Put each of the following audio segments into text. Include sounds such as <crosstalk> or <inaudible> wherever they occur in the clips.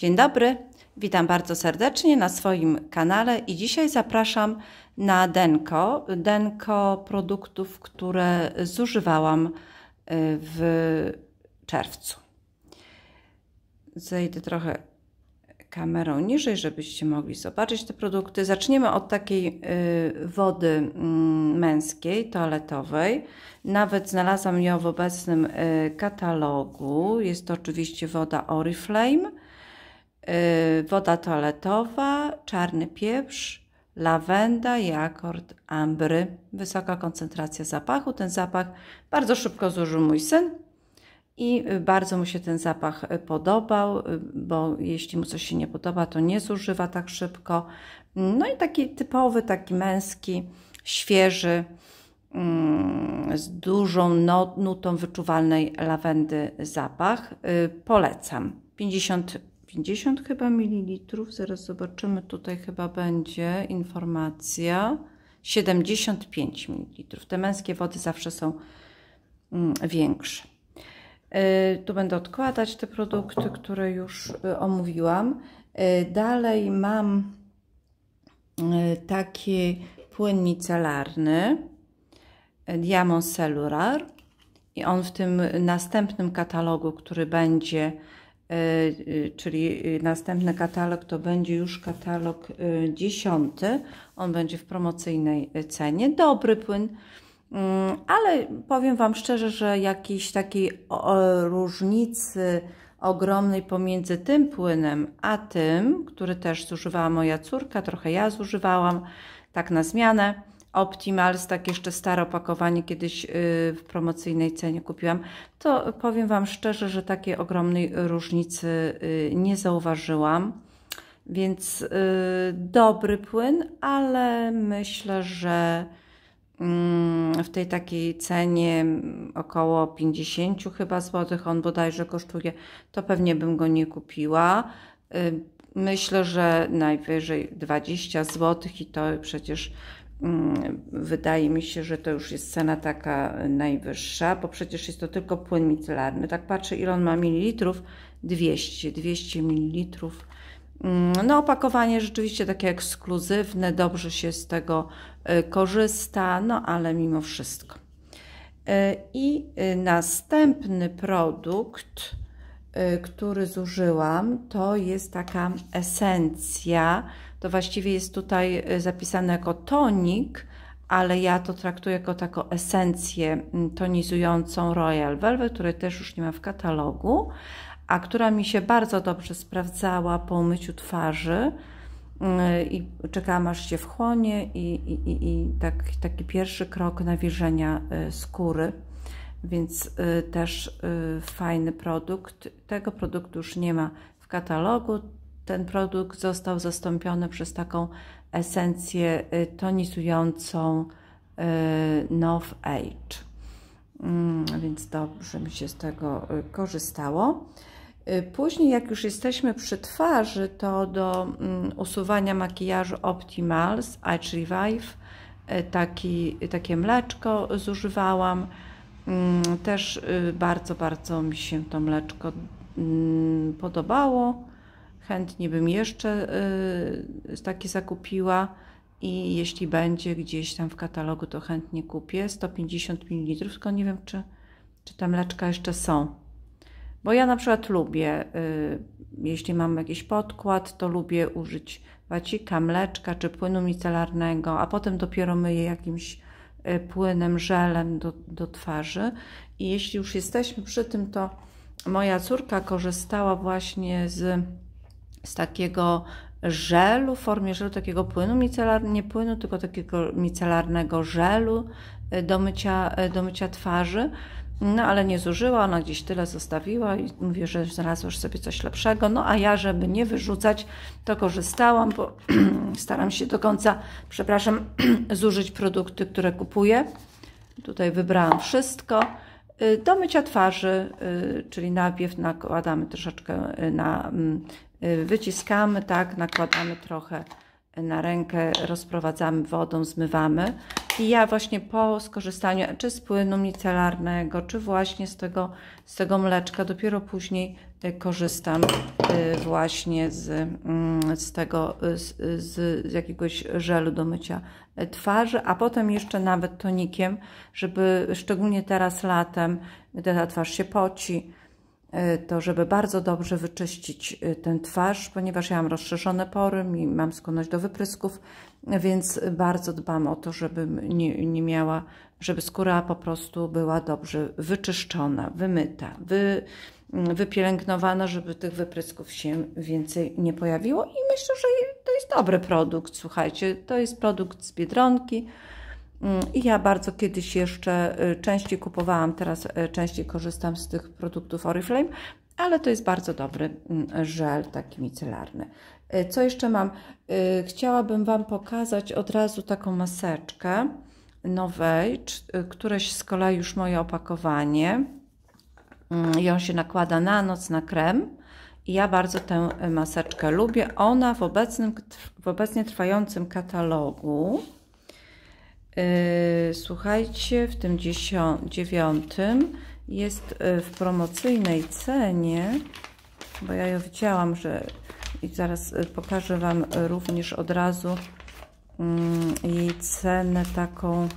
Dzień dobry, witam bardzo serdecznie na swoim kanale i dzisiaj zapraszam na denko, denko produktów, które zużywałam y, w czerwcu. Zejdę trochę kamerą niżej, żebyście mogli zobaczyć te produkty. Zaczniemy od takiej y, wody mm, męskiej, toaletowej. Nawet znalazłam ją w obecnym y, katalogu. Jest to oczywiście woda Oriflame Y, woda toaletowa, czarny pieprz, lawenda i akord ambry. Wysoka koncentracja zapachu. Ten zapach bardzo szybko zużył mój syn i bardzo mu się ten zapach podobał, y, bo jeśli mu coś się nie podoba, to nie zużywa tak szybko. No i taki typowy, taki męski, świeży, mm, z dużą no, nutą wyczuwalnej lawendy zapach. Y, polecam. 50 50 chyba mililitrów, zaraz zobaczymy, tutaj chyba będzie informacja, 75 ml. Te męskie wody zawsze są mm, większe. Y, tu będę odkładać te produkty, które już y, omówiłam. Y, dalej mam taki płyn micelarny Diamond Cellular i on w tym następnym katalogu, który będzie E, y, czyli y, następny katalog to będzie już katalog y, dziesiąty. On będzie w promocyjnej cenie. Dobry płyn, mm, ale powiem Wam szczerze, że jakiejś takiej różnicy ogromnej pomiędzy tym płynem, a tym, który też zużywała moja córka, trochę ja zużywałam, tak na zmianę, Optimals, tak jeszcze stare opakowanie kiedyś y, w promocyjnej cenie kupiłam, to powiem Wam szczerze, że takiej ogromnej różnicy y, nie zauważyłam. Więc y, dobry płyn, ale myślę, że mm, w tej takiej cenie mm, około 50 chyba złotych on bodajże kosztuje, to pewnie bym go nie kupiła. Myślę, że najwyżej 20 zł i to przecież Mm, wydaje mi się, że to już jest cena taka najwyższa, bo przecież jest to tylko płyn micelarny. Tak patrzę, ile on ma mililitrów? 200, 200 mililitrów. Mm, no, opakowanie rzeczywiście takie ekskluzywne, dobrze się z tego y, korzysta, no ale mimo wszystko. Y, I y, następny produkt, który zużyłam, to jest taka esencja to właściwie jest tutaj y, zapisane jako tonik, ale ja to traktuję jako taką esencję mm, tonizującą Royal Velvet, której też już nie ma w katalogu, a która mi się bardzo dobrze sprawdzała po umyciu twarzy y, i czekałam aż się wchłonie i, i, i, i tak, taki pierwszy krok nawilżenia y, skóry więc też fajny produkt. Tego produktu już nie ma w katalogu ten produkt został zastąpiony przez taką esencję y, tonizującą y, Nov Age. Mm, więc dobrze mi się z tego y, korzystało. Później, jak już jesteśmy przy twarzy, to do mm, usuwania makijażu Optimals Age Revive taki, takie mleczko zużywałam. Mm, też bardzo, bardzo mi się to mleczko podobało. Chętnie bym jeszcze y, takie zakupiła i jeśli będzie gdzieś tam w katalogu, to chętnie kupię. 150 ml, tylko nie wiem, czy, czy te mleczka jeszcze są. Bo ja na przykład lubię, y, jeśli mam jakiś podkład, to lubię użyć wacika, mleczka czy płynu micelarnego, a potem dopiero myję jakimś y, płynem, żelem do, do twarzy. I jeśli już jesteśmy przy tym, to moja córka korzystała właśnie z z takiego żelu, w formie żelu, takiego płynu micelarnego, nie płynu, tylko takiego micelarnego żelu e, do mycia, e, do mycia twarzy. No ale nie zużyła, ona gdzieś tyle zostawiła i mówię, że zaraz już sobie coś lepszego. No a ja, żeby nie wyrzucać, to korzystałam, bo <clears throat> staram się do końca, przepraszam, <clears throat> zużyć produkty, które kupuję. Tutaj wybrałam wszystko. Y, do mycia twarzy, y, czyli najpierw nakładamy troszeczkę y, na, mm, wyciskamy, tak, nakładamy trochę na rękę, rozprowadzamy wodą, zmywamy. I ja właśnie po skorzystaniu czy z płynu micelarnego, czy właśnie z tego, z tego mleczka, dopiero później Y, korzystam y, właśnie z, mm, z tego, z, z, jakiegoś żelu do mycia y, twarzy, a potem jeszcze nawet tonikiem, żeby szczególnie teraz latem, gdy ta twarz się poci, to żeby bardzo dobrze wyczyścić ten twarz, ponieważ ja mam rozszerzone pory i mam skłonność do wyprysków, więc bardzo dbam o to, żeby nie, nie miała, żeby skóra po prostu była dobrze wyczyszczona, wymyta, wy Mm, wypielęgnowana, żeby tych wyprysków się więcej nie pojawiło. I myślę, że to jest dobry produkt, słuchajcie. To jest produkt z Biedronki. Mm, I ja bardzo kiedyś jeszcze y, częściej kupowałam, teraz y, częściej korzystam z tych produktów Oriflame, ale to jest bardzo dobry mm, żel taki micelarny. Y, co jeszcze mam? Chciałabym Wam pokazać od razu taką maseczkę Novage, któreś z kolei już moje opakowanie Mm, i on się nakłada na noc na krem. I ja bardzo tę e, maseczkę lubię. Ona w, obecnym, w obecnie trwającym katalogu, yy, słuchajcie, w tym dziewiątym jest y, w promocyjnej cenie, bo ja ją widziałam, że i zaraz y, pokażę Wam również od razu mm, jej cenę taką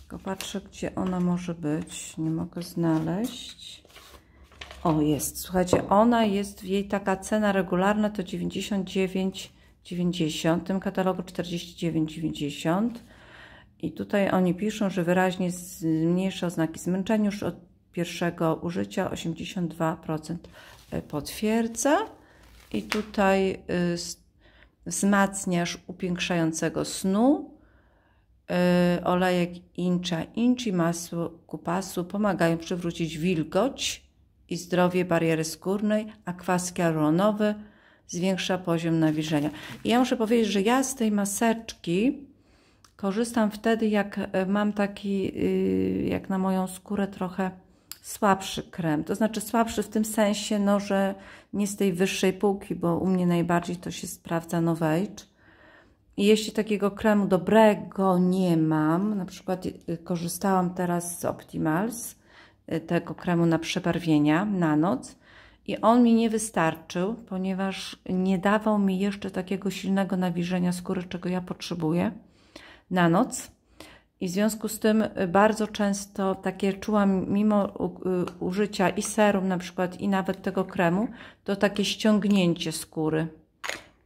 tylko patrzę, gdzie ona może być. Nie mogę znaleźć. O, jest. Słuchajcie, ona jest, jej taka cena regularna to 99,90, w tym katalogu 49,90. I tutaj oni piszą, że wyraźnie zmniejsza oznaki zmęczenia już od pierwszego użycia, 82% e, potwierdza. I tutaj y, wzmacniasz upiększającego snu, e, olejek incha inci, masło kupasu pomagają przywrócić wilgoć, i zdrowie bariery skórnej, a kwas hialuronowy zwiększa poziom nawilżenia. I ja muszę powiedzieć, że ja z tej maseczki korzystam wtedy, jak e, mam taki, y, jak na moją skórę trochę słabszy krem. To znaczy słabszy w tym sensie, no, że nie z tej wyższej półki, bo u mnie najbardziej to się sprawdza nowejcz. I jeśli takiego kremu dobrego nie mam, na przykład y, korzystałam teraz z Optimals, Y, tego kremu na przebarwienia na noc i on mi nie wystarczył, ponieważ nie dawał mi jeszcze takiego silnego nawilżenia skóry, czego ja potrzebuję na noc. I w związku z tym y, bardzo często takie czułam, mimo y, użycia i serum na przykład, i nawet tego kremu, to takie ściągnięcie skóry.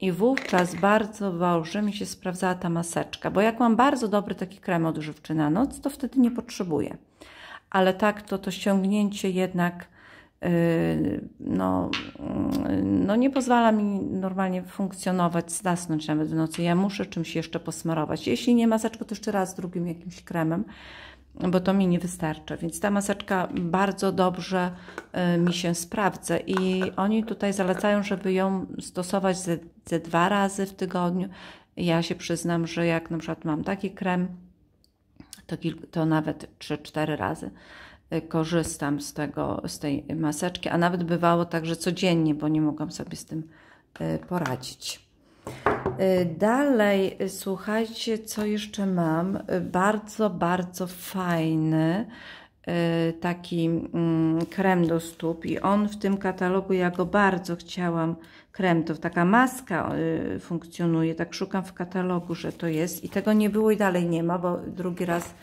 I wówczas bardzo dobrze mi się sprawdzała ta maseczka, bo jak mam bardzo dobry taki krem odżywczy na noc, to wtedy nie potrzebuję ale tak to to ściągnięcie jednak y, no, mm, no nie pozwala mi normalnie funkcjonować, zasnąć nawet w nocy. Ja muszę czymś jeszcze posmarować. Jeśli nie maseczką, to jeszcze raz drugim jakimś kremem, bo to mi nie wystarcza. Więc ta maseczka bardzo dobrze y, mi się sprawdza i oni tutaj zalecają, żeby ją stosować ze, ze dwa razy w tygodniu. Ja się przyznam, że jak na przykład mam taki krem, to, kilk, to nawet 3-4 razy y, korzystam z, tego, z tej maseczki, a nawet bywało także codziennie, bo nie mogłam sobie z tym y, poradzić. Y, dalej, słuchajcie, co jeszcze mam. Bardzo, bardzo fajny Y, taki mm, krem do stóp i on w tym katalogu, ja go bardzo chciałam, krem, to taka maska y, funkcjonuje, tak szukam w katalogu, że to jest i tego nie było i dalej nie ma, bo drugi raz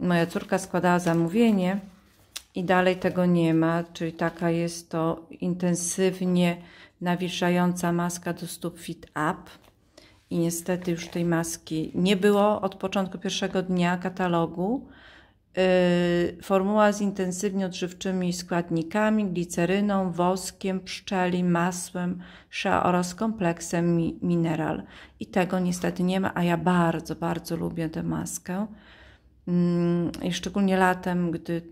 moja córka składała zamówienie i dalej tego nie ma, czyli taka jest to intensywnie nawilżająca maska do stóp Fit Up i niestety już tej maski nie było od początku pierwszego dnia katalogu, Y, formuła z intensywnie odżywczymi składnikami, gliceryną, woskiem, pszczeli, masłem sza oraz kompleksem mineral. I tego niestety nie ma, a ja bardzo, bardzo lubię tę maskę. Mm, I szczególnie latem, gdy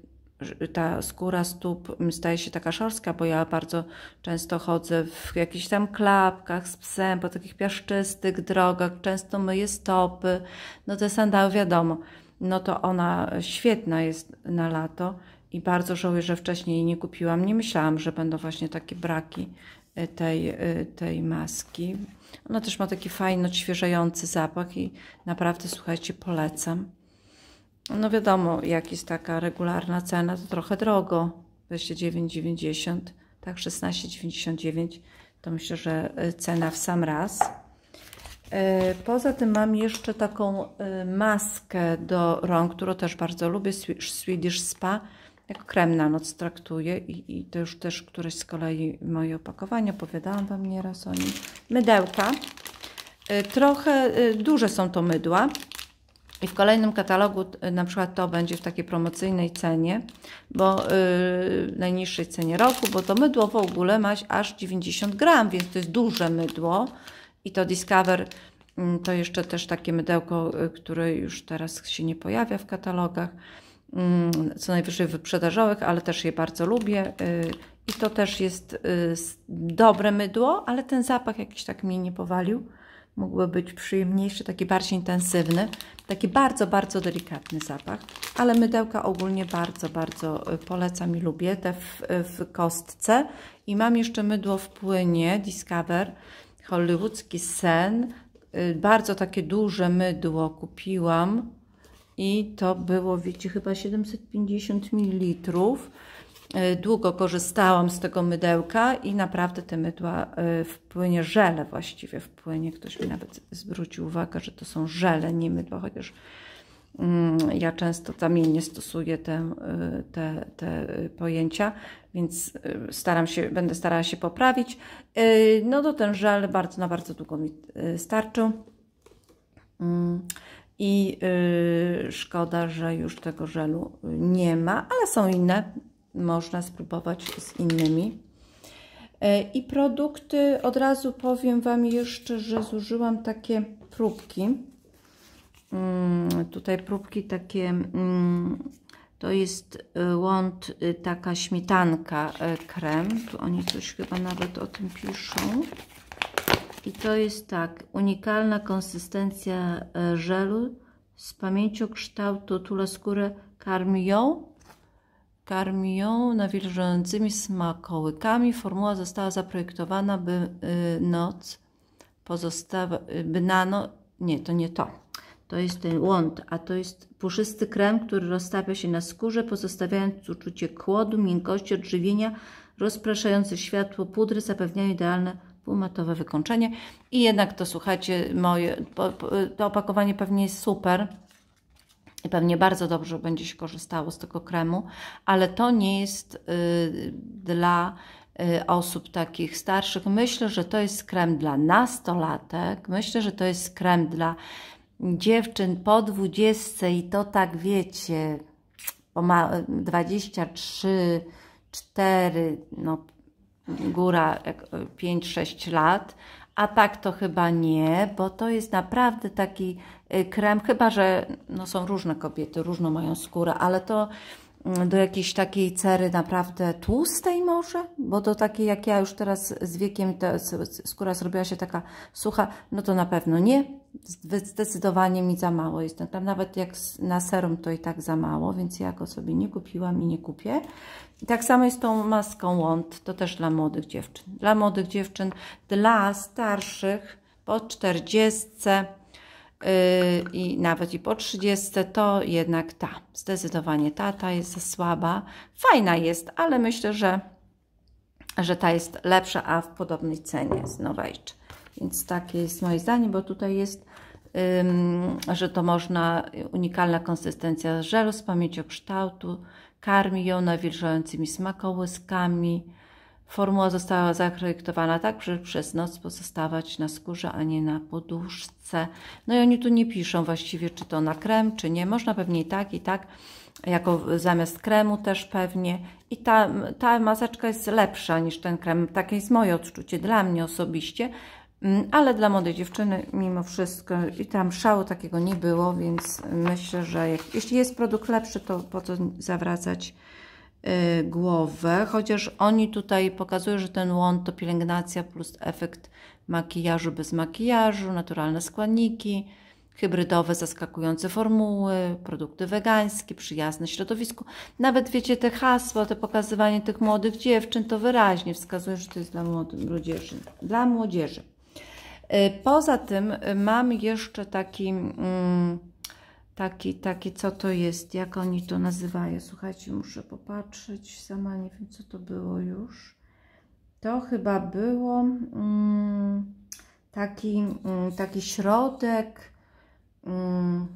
ta skóra stóp staje się taka szorstka, bo ja bardzo często chodzę w jakichś tam klapkach z psem, po takich piaszczystych drogach, często myję stopy. No te sandały wiadomo – no to ona świetna jest na lato i bardzo żałuję, że wcześniej nie kupiłam. Nie myślałam, że będą właśnie takie braki e, tej, e, tej maski. Ona też ma taki fajny, odświeżający no, zapach i naprawdę, słuchajcie, polecam. No wiadomo, jak jest taka regularna cena, to trochę drogo, 29,90, tak 16,99 to myślę, że e, cena w sam raz. E, poza tym mam jeszcze taką e, maskę do rąk, którą też bardzo lubię, Swedish Spa, jak krem na noc traktuję i, i to już też któreś z kolei moje opakowanie, opowiadałam Wam nieraz o nim. Mydełka, e, trochę duże są to mydła, i w kolejnym katalogu na przykład to będzie w takiej promocyjnej cenie, bo yy, najniższej cenie roku, bo to mydło w ogóle ma aż 90 gram, więc to jest duże mydło. I to Discover mm, to jeszcze też takie mydełko, y, które już teraz się nie pojawia w katalogach, mm, co najwyżej wyprzedażowych, ale też je bardzo lubię. Y, I to też jest y, dobre mydło, ale ten zapach jakiś tak mnie nie powalił. Mógłby być przyjemniejszy, taki bardziej intensywny, taki bardzo, bardzo delikatny zapach. Ale mydełka ogólnie bardzo, bardzo polecam i lubię te w, w kostce. I mam jeszcze mydło w płynie Discover hollywoodzki sen. Y, bardzo takie duże mydło kupiłam i to było, wiecie, chyba 750 ml. Y, długo korzystałam z tego mydełka i naprawdę te mydła y, w płynie, żele właściwie w płynie. Ktoś mi nawet zwrócił uwagę, że to są żele, nie mydła, chociaż mm, ja często zamiennie stosuję te, te, te pojęcia więc y, staram się, będę starała się poprawić. Y, no to ten żel bardzo, na bardzo długo mi y, starczył. Mm, I szkoda, że już tego żelu nie ma, ale są inne. Można spróbować z innymi. I produkty, od razu powiem Wam jeszcze, że zużyłam takie próbki. Mm, tutaj próbki takie mm, to jest y, łąd, y, taka śmietanka y, krem. Tu oni coś chyba nawet o tym piszą. I to jest tak, unikalna konsystencja żelu z pamięcią kształtu tula skórę karmi ją, karmi ją nawilżającymi smakołykami. Formuła została zaprojektowana, by noc pozostała, by na noc, nie, to nie to to jest ten łąd, a to jest puszysty krem, który rozstawia się na skórze, pozostawiając uczucie chłodu, miękkości, odżywienia, rozpraszające światło pudry zapewniają idealne półmatowe wykończenie. I jednak to, słuchajcie, moje, to opakowanie pewnie jest super, i pewnie bardzo dobrze będzie się korzystało z tego kremu, ale to nie jest y, dla y, osób takich starszych. Myślę, że to jest krem dla nastolatek, myślę, że to jest krem dla dziewczyn po dwudziestce i to tak wiecie, 23, 4, no góra 5-6 lat, a tak to chyba nie, bo to jest naprawdę taki y, krem, chyba że no są różne kobiety, różną mają skórę, ale to Mm, do jakiejś takiej cery naprawdę tłustej może, bo do takiej jak ja już teraz z wiekiem ta skóra zrobiła się taka sucha, no to na pewno nie. Zdecydowanie mi za mało jest. Tam nawet jak na serum to i tak za mało, więc ja go sobie nie kupiłam i nie kupię. I tak samo jest tą maską Łąd, to też dla młodych dziewczyn. Dla młodych dziewczyn, dla starszych po 40 Y, i nawet i po 30, to jednak ta, zdecydowanie ta, ta jest za słaba. Fajna jest, ale myślę, że, że ta jest lepsza, a w podobnej cenie z Norwich. Więc takie jest moje zdanie, bo tutaj jest, ym, że to można, unikalna konsystencja żelu z pamięcią kształtu, karmi ją nawilżającymi smakołyskami, Formuła została zaprojektowana tak, że przez noc pozostawać na skórze, a nie na poduszce. No i oni tu nie piszą właściwie, czy to na krem, czy nie. Można pewnie i tak, i tak, jako zamiast kremu też pewnie. I ta, ta maseczka jest lepsza niż ten krem. Takie jest moje odczucie, dla mnie osobiście. Mm, ale dla młodej dziewczyny mimo wszystko i tam szału takiego nie było, więc myślę, że jak, jeśli jest produkt lepszy, to po co zawracać Y, głowę, chociaż oni tutaj pokazują, że ten łąd to pielęgnacja plus efekt makijażu bez makijażu, naturalne składniki, hybrydowe, zaskakujące formuły, produkty wegańskie, przyjazne środowisku. Nawet wiecie, te hasła, to pokazywanie tych młodych dziewczyn, to wyraźnie wskazuje, że to jest dla młodzieży. Dla młodzieży. Y, poza tym y, mam jeszcze taki... Mm, Taki, taki, co to jest, jak oni to nazywają. Słuchajcie, muszę popatrzeć, sama nie wiem, co to było już. To chyba było mm, taki, mm, taki środek mm,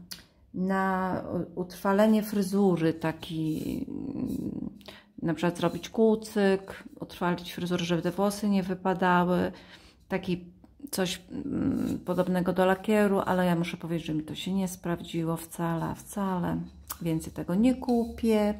na utrwalenie fryzury, taki mm, na przykład zrobić kucyk, utrwalić fryzurę, żeby te włosy nie wypadały, taki coś mm, podobnego do lakieru, ale ja muszę powiedzieć, że mi to się nie sprawdziło wcale, wcale. Więcej tego nie kupię.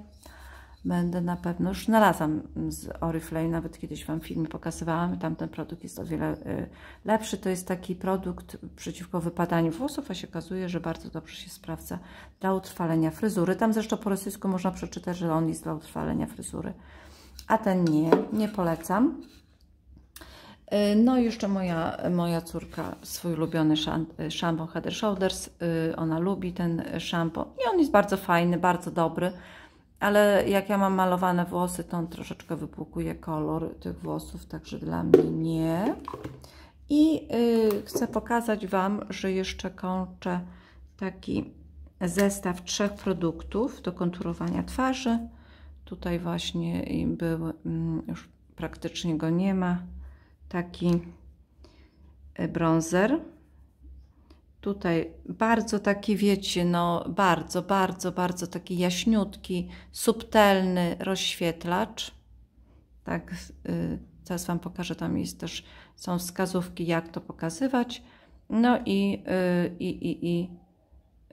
Będę na pewno, już znalazłam z Oriflame, nawet kiedyś Wam filmy pokazywałam, tamten produkt jest o wiele y, lepszy. To jest taki produkt przeciwko wypadaniu włosów, a się okazuje, że bardzo dobrze się sprawdza dla utrwalenia fryzury. Tam zresztą po rosyjsku można przeczytać, że on jest dla utrwalenia fryzury, a ten nie, nie polecam. E, no i jeszcze moja, moja córka swój ulubiony e, szampon Head Shoulders, e, ona lubi ten szampon i on jest bardzo fajny, bardzo dobry, ale jak ja mam malowane włosy, to on troszeczkę wypłukuje kolor tych włosów, także dla mnie nie. I chcę pokazać Wam, że jeszcze kończę taki zestaw trzech produktów do konturowania twarzy. Tutaj właśnie był, mm, już praktycznie go nie ma taki e, bronzer. Tutaj bardzo taki, wiecie, no bardzo, bardzo, bardzo taki jaśniutki, subtelny rozświetlacz. Tak, yy, zaraz Wam pokażę, tam jest też, są wskazówki jak to pokazywać. No i, y, i, i, i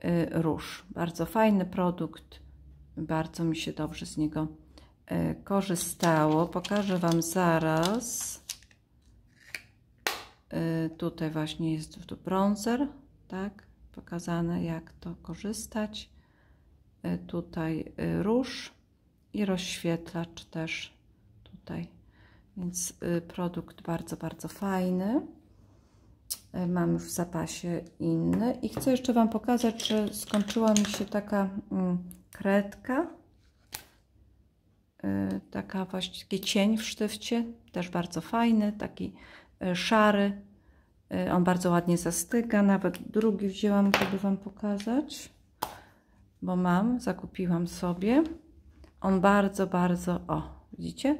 y, róż. Bardzo fajny produkt, bardzo mi się dobrze z niego e, korzystało. Pokażę Wam zaraz Y, tutaj właśnie jest tu bronzer, tak? Pokazane jak to korzystać. Y, tutaj y, róż i rozświetlacz też tutaj. Więc produkt bardzo, bardzo fajny. Mam już w zapasie inny. I chcę jeszcze Wam pokazać, że skończyła mi się taka mm, kredka. Taka właśnie taki cień w sztywcie. Też bardzo fajny, taki szary. Y, on bardzo ładnie zastyga, nawet drugi wzięłam, żeby Wam pokazać, bo mam, zakupiłam sobie. On bardzo, bardzo, o, widzicie?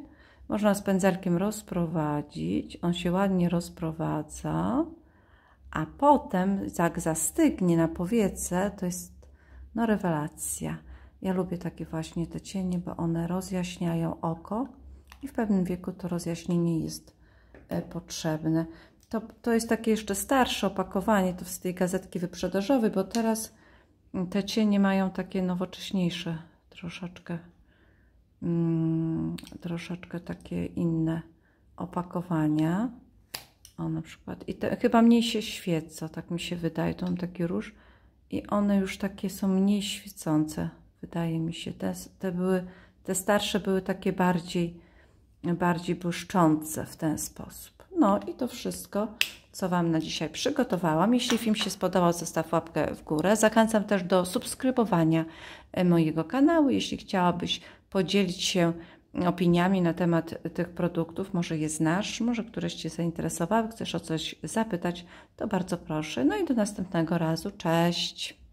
Można z pędzelkiem rozprowadzić, on się ładnie rozprowadza, a potem jak zastygnie na powiece, to jest no rewelacja. Ja lubię takie właśnie te cienie, bo one rozjaśniają oko i w pewnym wieku to rozjaśnienie jest e, potrzebne. To, to jest takie jeszcze starsze opakowanie to z tej gazetki wyprzedażowej, bo teraz te cienie mają takie nowocześniejsze troszeczkę mm, troszeczkę takie inne opakowania o na przykład i te, chyba mniej się świecą tak mi się wydaje, to mam taki róż i one już takie są mniej świecące wydaje mi się te, te były, te starsze były takie bardziej bardziej błyszczące w ten sposób no i to wszystko, co Wam na dzisiaj przygotowałam. Jeśli film się spodobał, zostaw łapkę w górę. Zachęcam też do subskrybowania e, mojego kanału. Jeśli chciałabyś podzielić się opiniami na temat tych produktów, może je znasz, może któreś Cię zainteresowały, chcesz o coś zapytać, to bardzo proszę. No i do następnego razu. Cześć!